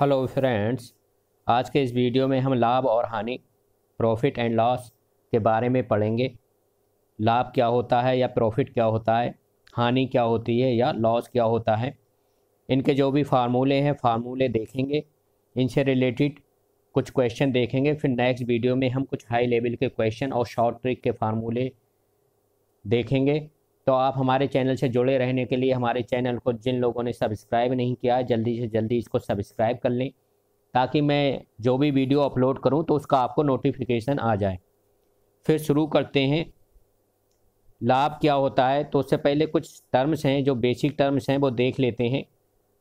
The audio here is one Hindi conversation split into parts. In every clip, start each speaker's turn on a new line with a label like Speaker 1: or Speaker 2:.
Speaker 1: हेलो फ्रेंड्स आज के इस वीडियो में हम लाभ और हानि प्रॉफिट एंड लॉस के बारे में पढ़ेंगे लाभ क्या होता है या प्रॉफिट क्या होता है हानि क्या होती है या लॉस क्या होता है इनके जो भी फार्मूले हैं फार्मूले देखेंगे इनसे रिलेटेड कुछ क्वेश्चन देखेंगे फिर नेक्स्ट वीडियो में हम कुछ हाई लेवल के क्वेश्चन और शॉर्ट ट्रिक के फार्मूले देखेंगे तो आप हमारे चैनल से जुड़े रहने के लिए हमारे चैनल को जिन लोगों ने सब्सक्राइब नहीं किया जल्दी से जल्दी इसको सब्सक्राइब कर लें ताकि मैं जो भी वीडियो अपलोड करूं तो उसका आपको नोटिफिकेशन आ जाए फिर शुरू करते हैं लाभ क्या होता है तो उससे पहले कुछ टर्म्स हैं जो बेसिक टर्म्स हैं वो देख लेते हैं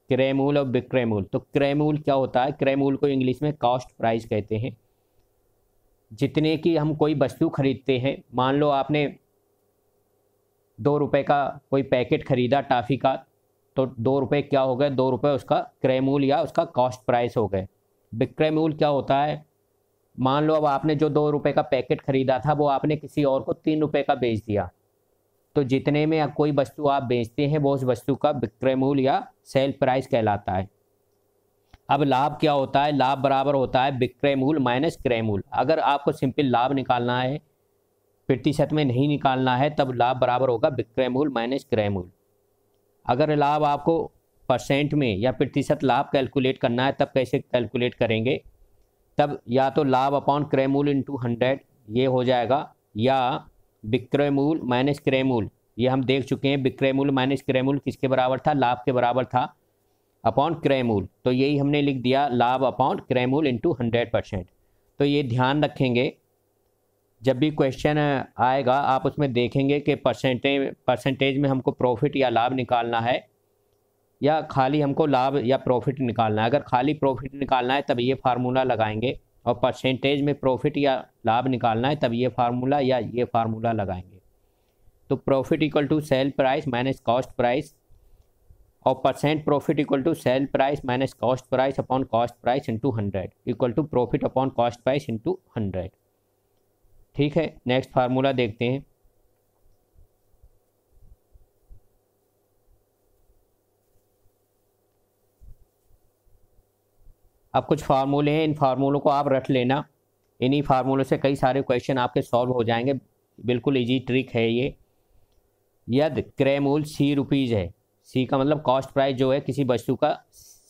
Speaker 1: क्रेमूल और बिक्रैमूल तो क्रेमूल क्या होता है क्रेमूल को इंग्लिश में कॉस्ट प्राइस कहते हैं जितने की हम कोई वस्तु खरीदते हैं मान लो आपने दो रुपये का कोई पैकेट खरीदा टाफ़ी का तो दो रुपये क्या हो गए दो रुपये उसका क्रय या उसका कॉस्ट प्राइस हो गए विक्रय क्या होता है मान लो अब आपने जो दो रुपये का पैकेट खरीदा था वो आपने किसी और को तीन रुपये का बेच दिया तो जितने में कोई वस्तु आप बेचते हैं वो उस वस्तु का विक्रय या सेल प्राइस कहलाता है अब लाभ क्या होता है लाभ बराबर होता है विक्रय माइनस क्रय अगर आपको सिंपल लाभ निकालना है प्रतिशत में नहीं निकालना है तब लाभ बराबर होगा विक्रय मूल माइनस क्रय मूल अगर लाभ आपको परसेंट में या प्रतिशत लाभ कैलकुलेट करना है तब कैसे कैलकुलेट करेंगे तब या तो लाभ अपॉन क्रय मूल इंटू हंड्रेड ये हो जाएगा या विक्रय मूल माइनस क्रय मूल ये हम देख चुके हैं विक्रय मूल माइनस क्रय मूल किसके बराबर था लाभ के बराबर था अपॉन क्रय मूल तो यही हमने लिख दिया लाभ अपॉन क्रय मूल इंटू हंड्रेड परसेंट तो ये ध्यान रखेंगे जब भी क्वेश्चन आएगा आप उसमें देखेंगे कि परसेंटेज परसेंटेज में हमको प्रॉफिट या लाभ निकालना है या खाली हमको लाभ या प्रॉफिट निकालना है अगर खाली प्रॉफिट निकालना है तब ये फार्मूला लगाएंगे और परसेंटेज में प्रॉफिट या लाभ निकालना है तब ये फार्मूला या ये फार्मूला लगाएंगे तो profit equal to sale price minus cost price और percent profit equal to sale price minus cost price upon cost price into hundred equal to profit upon cost price into hundred ठीक है नेक्स्ट फार्मूला देखते हैं अब कुछ फार्मूले हैं इन फार्मूलों को आप रट लेना इन्हीं फार्मूलों से कई सारे क्वेश्चन आपके सॉल्व हो जाएंगे बिल्कुल इजी ट्रिक है ये यद क्रय सी रुपीज़ है सी का मतलब कॉस्ट प्राइस जो है किसी वस्तु का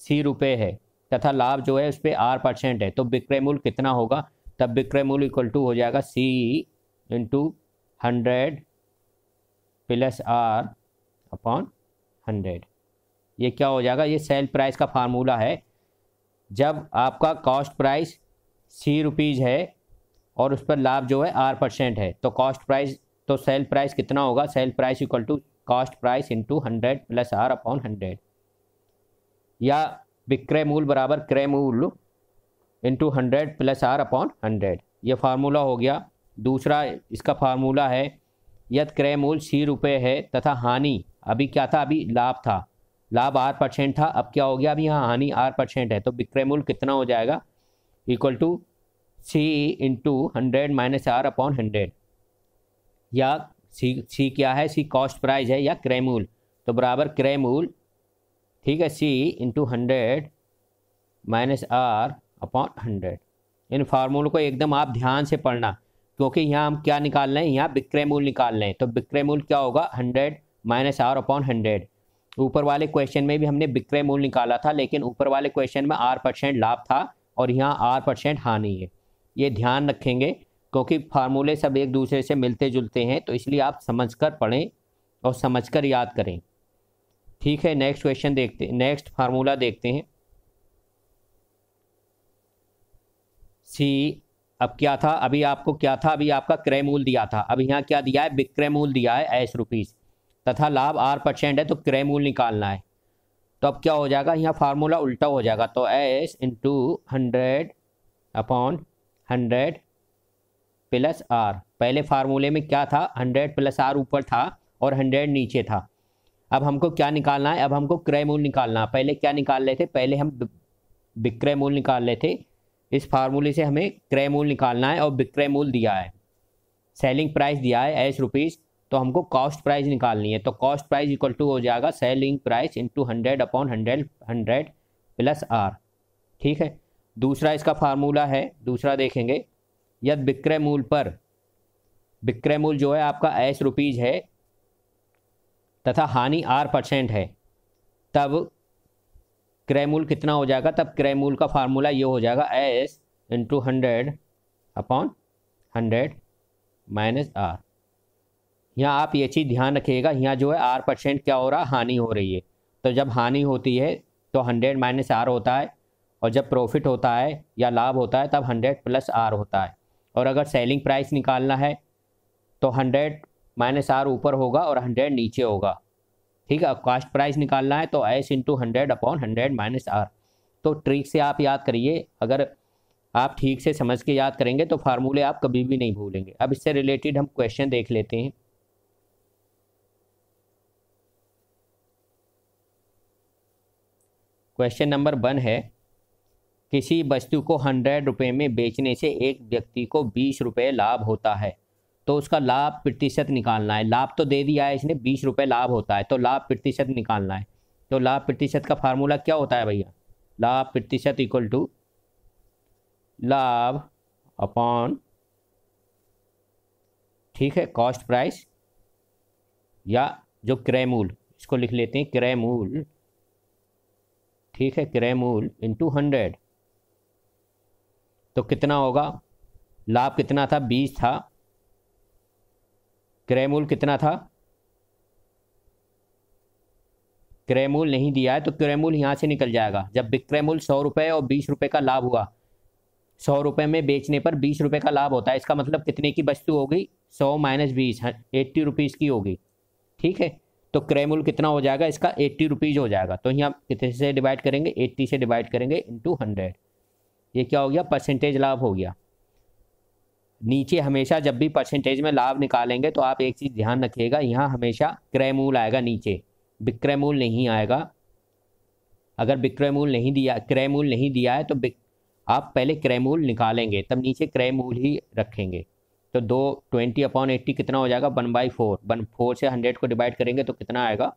Speaker 1: सी रुपये है तथा लाभ जो है उस पर आर परसेंट है तो विक्रय कितना होगा तब विक्रय मूल्य इक्वल टू हो जाएगा C into hundred plus R upon hundred ये क्या हो जाएगा ये सेल प्राइस का फार्मूला है जब आपका कॉस्ट प्राइस सी रुपीज़ है और उस पर लाभ जो है आर परसेंट है तो कॉस्ट प्राइस तो सेल प्राइस कितना होगा sale price equal to cost price into hundred plus R upon hundred या विक्रय मूल बराबर क्रय मूल्य into hundred plus R upon hundred ये फार्मूला हो गया दूसरा इसका फार्मूला है यद क्रय मूल सी रुपये है तथा हानि अभी क्या था अभी लाभ था लाभ आर परसेंट था अब क्या हो गया अभी यहाँ हानि आर परसेंट है तो विक्रय मूल कितना हो जाएगा equal to C into hundred minus R upon hundred या सी सी क्या है सी कॉस्ट प्राइस है या क्रय मूल तो बराबर क्रय मूल ठीक है C into hundred minus R upon hundred इन फार्मूलों को एकदम आप ध्यान से पढ़ना क्योंकि यहाँ हम क्या निकाल रहे हैं यहाँ विक्रय मूल निकाल रहे हैं तो विक्रय मूल क्या होगा hundred minus R upon hundred ऊपर वाले क्वेश्चन में भी हमने विक्रय मूल निकाला था लेकिन ऊपर वाले क्वेश्चन में आर परसेंट लाभ था और यहाँ आर परसेंट हानि है ये ध्यान रखेंगे क्योंकि फार्मूले सब एक दूसरे से मिलते जुलते हैं तो इसलिए आप समझ कर पढ़ें और समझ कर याद करें ठीक है नेक्स्ट क्वेश्चन देखते नेक्स्ट फार्मूला देखते हैं सी अब क्या था अभी आपको क्या था अभी आपका क्रय मूल दिया था अब यहाँ क्या दिया है विक्रय मूल दिया है एस रुपीज़ तथा लाभ आर परसेंट है तो क्रय मूल निकालना है तो अब क्या हो जाएगा यहाँ फार्मूला उल्टा हो जाएगा तो S into hundred upon hundred plus R पहले फार्मूले में क्या था हंड्रेड प्लस आर ऊपर था और हंड्रेड नीचे था अब हमको क्या निकालना है अब हमको क्रय मूल निकालना पहले क्या निकाल रहे थे पहले हम विक्रय मूल निकाल रहे थे इस फार्मूले से हमें क्रय मूल निकालना है और विक्रय मूल दिया है सेलिंग प्राइस दिया है एस रुपीज़ तो हमको कॉस्ट प्राइस निकालनी है तो कॉस्ट प्राइस इक्वल टू हो जाएगा selling price into hundred upon hundred hundred plus R ठीक है दूसरा इसका फार्मूला है दूसरा देखेंगे यद विक्रय मूल पर विक्रय मूल जो है आपका एस रुपीज़ है तथा हानि आर परसेंट है तब क्रैमूल कितना हो जाएगा तब क्रैमूल का फार्मूला ये हो जाएगा S into hundred upon hundred minus R यहाँ आप ये चीज़ ध्यान रखिएगा यहाँ जो है आर परसेंट क्या हो रहा हानि हो रही है तो जब हानि होती है तो हंड्रेड माइनस आर होता है और जब प्रॉफिट होता है या लाभ होता है तब हंड्रेड प्लस आर होता है और अगर सेलिंग प्राइस निकालना है तो हंड्रेड माइनस आर ऊपर होगा और हंड्रेड नीचे होगा ठीक है कास्ट प्राइस निकालना है तो S into hundred upon hundred minus R तो ट्रिक से आप याद करिए अगर आप ठीक से समझ के याद करेंगे तो फार्मूले आप कभी भी नहीं भूलेंगे अब इससे रिलेटेड हम क्वेश्चन देख लेते हैं क्वेश्चन नंबर वन है किसी वस्तु को हंड्रेड रुपये में बेचने से एक व्यक्ति को बीस रुपये लाभ होता है तो उसका लाभ प्रतिशत निकालना है लाभ तो दे दिया है इसने बीस रुपये लाभ होता है तो लाभ प्रतिशत निकालना है तो लाभ प्रतिशत का फार्मूला क्या होता है भैया लाभ प्रतिशत इक्वल टू लाभ अपॉन ठीक है कॉस्ट प्राइस या जो क्रय मूल इसको लिख लेते हैं क्रय मूल ठीक है क्रय मूल टू हंड्रेड तो कितना होगा लाभ कितना था बीस था क्रय कितना था क्रय नहीं दिया है तो क्रय मूल्य यहाँ से निकल जाएगा जब विक्रय सौ रुपये और बीस रुपये का लाभ हुआ सौ रुपये में बेचने पर बीस रुपये का लाभ होता है इसका मतलब कितने की वस्तु होगी सौ माइनस बीस हाँ, एट्टी रुपीज़ की होगी ठीक है तो क्रय कितना हो जाएगा इसका एट्टी रुपीज़ हो जाएगा तो यहाँ कितने से डिवाइड करेंगे एट्टी से डिवाइड करेंगे इंटू हंड्रेड ये क्या हो गया परसेंटेज लाभ हो गया नीचे हमेशा जब भी परसेंटेज में लाभ निकालेंगे तो आप एक चीज़ ध्यान रखिएगा यहाँ हमेशा क्रय मूल आएगा नीचे विक्रय मूल नहीं आएगा अगर विक्रय मूल नहीं दिया क्रय मूल नहीं दिया है तो आप पहले क्रय मूल निकालेंगे तब नीचे क्रय मूल ही रखेंगे तो दो ट्वेंटी अपॉन एट्टी कितना हो जाएगा one by four one four से हंड्रेड को डिवाइड करेंगे तो कितना आएगा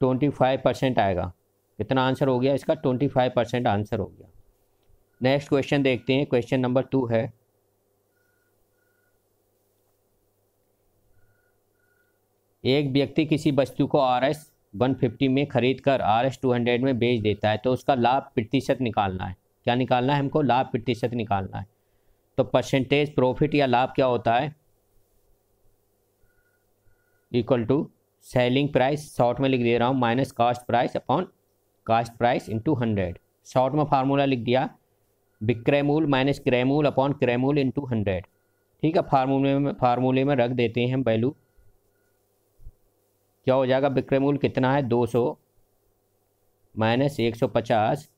Speaker 1: ट्वेंटी फाइव परसेंट आएगा कितना आंसर हो गया इसका ट्वेंटी फाइव परसेंट आंसर हो गया नेक्स्ट क्वेश्चन देखते हैं क्वेश्चन नंबर टू है एक व्यक्ति किसी वस्तु को आर एस वन फिफ्टी में खरीद कर आर एस टू हंड्रेड में बेच देता है तो उसका लाभ प्रतिशत निकालना है क्या निकालना है हमको लाभ प्रतिशत निकालना है तो परसेंटेज प्रॉफिट या लाभ क्या होता है equal to selling price short में लिख दे रहा हूँ minus cost price upon cost price into hundred short में फार्मूला लिख दिया विक्रयमूल माइनस क्रयमूल अपॉन क्रयमूल इन इंटू हंड्रेड ठीक है फार्मूले में फार्मूले में रख देते हैं हम वैल्यू क्या हो जाएगा विक्रयमूल कितना है दो सौ माइनस एक सौ पचास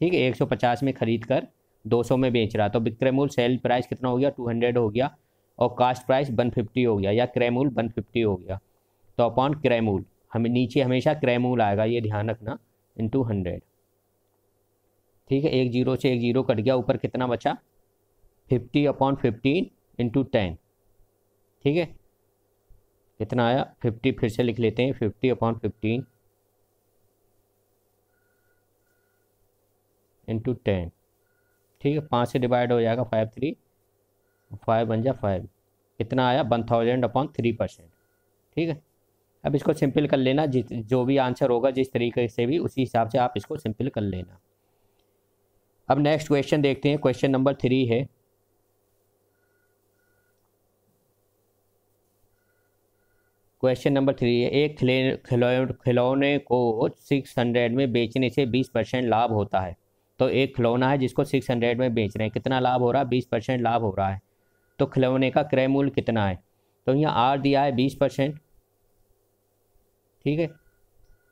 Speaker 1: ठीक है एक सौ पचास में ख़रीद कर दो सौ में बेच रहा तो विक्रयमूल सेल प्राइस कितना हो गया टू हंड्रेड हो गया और कास्ट प्राइस वन फिफ्टी हो गया या क्रयमूल वन फिफ्टी हो गया तो अपॉन क्रयमूल हमें नीचे हमेशा क्रयमूल आएगा ये ध्यान रखना इंटू हंड्रेड ठीक है एक जीरो से एक जीरो कट गया ऊपर कितना बचा fifty upon fifteen into ten ठीक है कितना आया फिफ्टी फिर से लिख लेते हैं fifty upon fifteen into ten ठीक है पाँच से डिवाइड हो जाएगा फाइव थ्री फाइव बन जा फाइव कितना आया one thousand upon three percent ठीक है अब इसको सिंपल कर लेना जिस जो भी आंसर होगा जिस तरीके से भी उसी हिसाब से आप इसको सिंपल कर लेना अब नेक्स्ट क्वेश्चन देखते हैं क्वेश्चन नंबर थ्री है क्वेश्चन नंबर थ्री है एक खिलौने खिलौने को सिक्स हंड्रेड में बेचने से बीस परसेंट लाभ होता है तो एक खिलौना है जिसको सिक्स हंड्रेड में बेच रहे हैं कितना लाभ हो रहा है बीस परसेंट लाभ हो रहा है तो खिलौने का क्रय मूल्य कितना है तो यहाँ आर दिया है बीस परसेंट ठीक है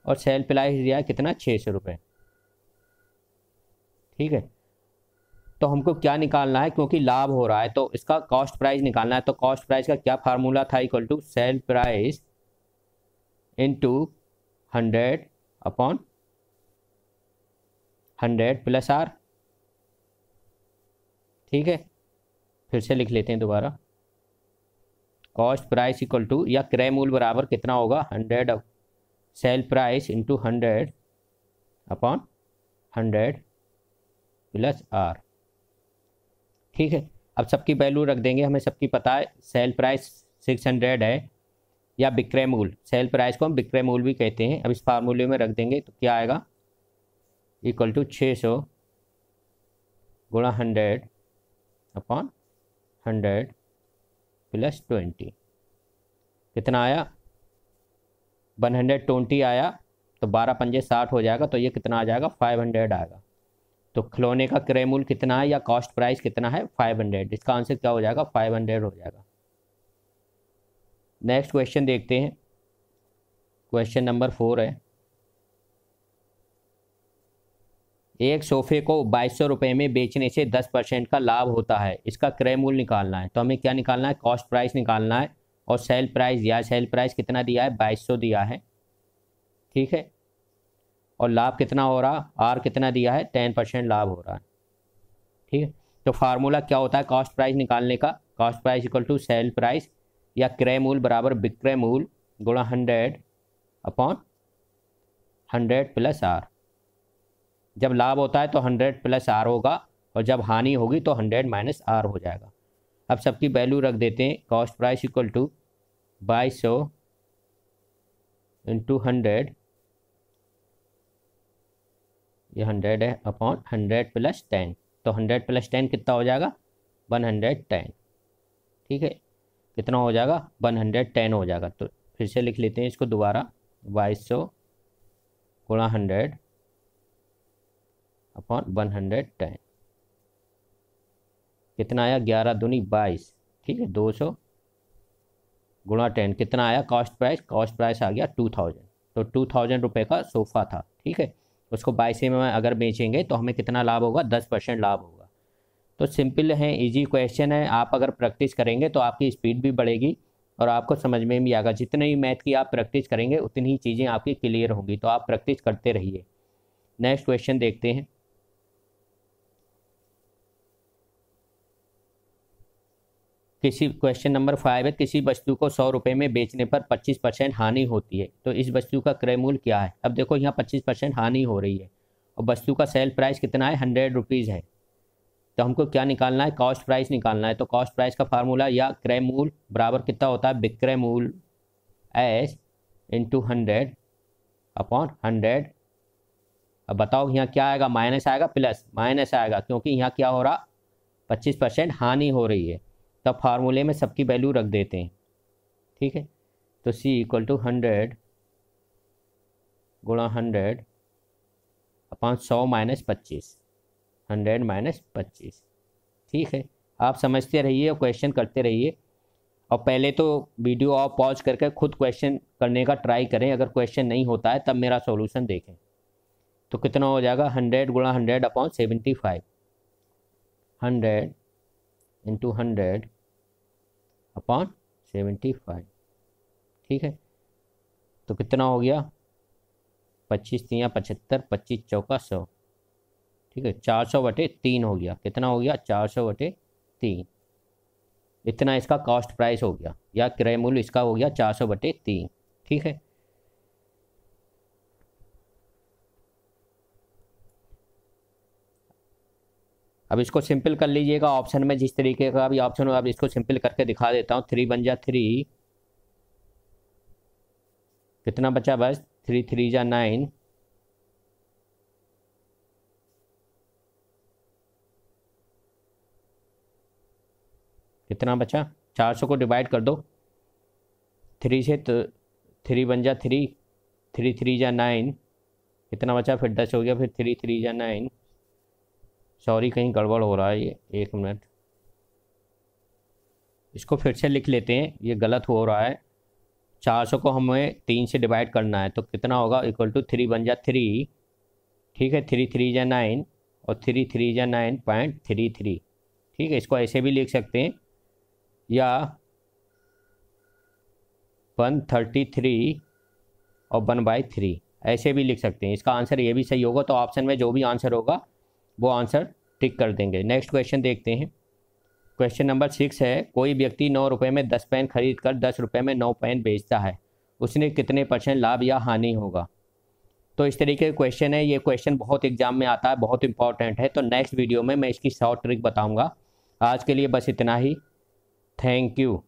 Speaker 1: और सेल प्राइस दिया है कितना छः सौ रुपये ठीक है तो हमको क्या निकालना है क्योंकि लाभ हो रहा है तो इसका कॉस्ट प्राइस निकालना है तो कॉस्ट प्राइस का क्या फार्मूला था equal to sale price into hundred upon hundred plus R ठीक है फिर से लिख लेते हैं दोबारा कॉस्ट प्राइस इक्वल टू या क्रय मूल बराबर कितना होगा hundred sale price into hundred upon hundred plus R ठीक है अब सबकी वैल्यू रख देंगे हमें सबकी पता है सेल प्राइस सिक्स हंड्रेड है या विक्रय मूल सेल प्राइस को हम विक्रय मूल भी कहते हैं अब इस फार्मूले में रख देंगे तो क्या आएगा इक्वल टू छः सौ गुणा hundred upon hundred plus twenty कितना आया वन हंड्रेड ट्वेंटी आया तो बारह पंजे साठ हो जाएगा तो ये कितना आ जाएगा फाइव हंड्रेड आएगा तो खिलौने का क्रय मूल्य कितना है या कॉस्ट प्राइस कितना है फाइव हंड्रेड इसका आंसर क्या हो जाएगा फाइव हंड्रेड हो जाएगा नेक्स्ट क्वेश्चन देखते हैं क्वेश्चन नंबर फोर है एक सोफे को बाईस सौ रुपये में बेचने से दस परसेंट का लाभ होता है इसका क्रय मूल्य निकालना है तो हमें क्या निकालना है कॉस्ट प्राइस निकालना है और सेल प्राइस दिया है सेल प्राइस कितना दिया है बाईस सौ दिया है ठीक है और लाभ कितना हो रहा आर कितना दिया है टेन परसेंट लाभ हो रहा है ठीक है तो फार्मूला क्या होता है कॉस्ट प्राइस निकालने का cost price equal to sale price या क्रय मूल बराबर विक्रय मूल गुणा hundred upon hundred plus R जब लाभ होता है तो हंड्रेड प्लस आर होगा और जब हानि होगी तो हंड्रेड माइनस आर हो जाएगा अब सबकी वैल्यू रख देते हैं कॉस्ट प्राइस इक्वल टू बाईस सौ इंटू हंड्रेड ये हंड्रेड है अपॉन हंड्रेड प्लस टेन तो हंड्रेड प्लस टेन कितना हो जाएगा वन हंड्रेड टेन ठीक है कितना हो जाएगा वन हंड्रेड टेन हो जाएगा तो फिर से लिख लेते हैं इसको दोबारा बाईस सौ गुणा hundred upon one hundred ten कितना आया ग्यारह दूनी बाईस ठीक है दो सौ गुणा टेन कितना आया कॉस्ट प्राइस कॉस्ट प्राइस आ गया टू थाउजेंड तो टू थाउजेंड रुपये का सोफ़ा था ठीक है उसको बाईस में अगर बेचेंगे तो हमें कितना लाभ होगा दस परसेंट लाभ होगा तो सिंपल है इजी क्वेश्चन है आप अगर प्रैक्टिस करेंगे तो आपकी स्पीड भी बढ़ेगी और आपको समझ में भी आएगा जितने ही मैथ की आप प्रैक्टिस करेंगे उतनी ही चीज़ें आपकी क्लियर होंगी तो आप प्रैक्टिस करते रहिए नेक्स्ट क्वेश्चन देखते हैं किसी क्वेश्चन नंबर फाइव है किसी वस्तु को सौ रुपये में बेचने पर पच्चीस परसेंट हानि होती है तो इस वस्तु का क्रय मूल्य क्या है अब देखो यहाँ पच्चीस परसेंट हानि हो रही है और वस्तु का सेल प्राइस कितना है हंड्रेड रुपीज़ है तो हमको क्या निकालना है कॉस्ट प्राइस निकालना है तो कॉस्ट प्राइस का फार्मूला या क्रय मूल बराबर कितना होता है विक्रय मूल S into hundred upon hundred अब बताओ यहाँ क्या आएगा माइनस आएगा प्लस माइनस आएगा क्योंकि यहाँ क्या हो रहा पच्चीस परसेंट हानि हो रही है तब फार्मूले में सबकी वैल्यू रख देते हैं ठीक है तो सी इक्वल टू हंड्रेड गुणा हंड्रेड अपन सौ माइनस पच्चीस हंड्रेड माइनस पच्चीस ठीक है आप समझते रहिए और क्वेश्चन करते रहिए और पहले तो वीडियो आप पॉज करके खुद क्वेश्चन करने का ट्राई करें अगर क्वेश्चन नहीं होता है तब मेरा सॉल्यूशन देखें तो कितना हो जाएगा हंड्रेड गुणा hundred upon seventy five hundred into hundred upon seventy five ठीक है तो कितना हो गया पच्चीस तिया पचहत्तर पच्चीस चौका सौ ठीक है चार सौ बटे तीन हो गया कितना हो गया चार सौ बटे तीन इतना इसका कॉस्ट प्राइस हो गया या क्रय मूल्य इसका हो गया चार सौ बटे तीन ठीक है अब इसको सिंपल कर लीजिएगा ऑप्शन में जिस तरीके का भी ऑप्शन हो अब इसको सिंपल करके दिखा देता हूँ थ्री बन जा थ्री कितना बचा बस थ्री थ्री जा नाइन कितना बचा चार सौ को डिवाइड कर दो थ्री से तो थ्री बन जा थ्री थ्री थ्री जा नाइन कितना बचा फिर दस हो गया फिर थ्री थ्री जा नाइन सॉरी कहीं गड़बड़ हो रहा है ये एक मिनट इसको फिर से लिख लेते हैं ये गलत हो रहा है चार सौ को हमें तीन से डिवाइड करना है तो कितना होगा इक्वल टू थ्री बन जा थ्री ठीक है थ्री थ्री या नाइन और थ्री थ्री या नाइन पॉइंट थ्री थ्री ठीक है इसको ऐसे भी लिख सकते हैं या वन थर्टी थ्री और वन बाई थ्री ऐसे भी लिख सकते हैं इसका आंसर ये भी सही होगा तो ऑप्शन में जो भी आंसर होगा वो आंसर टिक कर देंगे नेक्स्ट क्वेश्चन देखते हैं क्वेश्चन नंबर सिक्स है कोई व्यक्ति नौ रुपये में दस पेन खरीद कर दस रुपये में नौ पेन बेचता है उसने कितने परसेंट लाभ या हानि होगा तो इस तरीके का क्वेश्चन है ये क्वेश्चन बहुत एग्जाम में आता है बहुत इंपॉर्टेंट है तो नेक्स्ट वीडियो में मैं इसकी शॉर्ट ट्रिक बताऊँगा आज के लिए बस इतना ही थैंक यू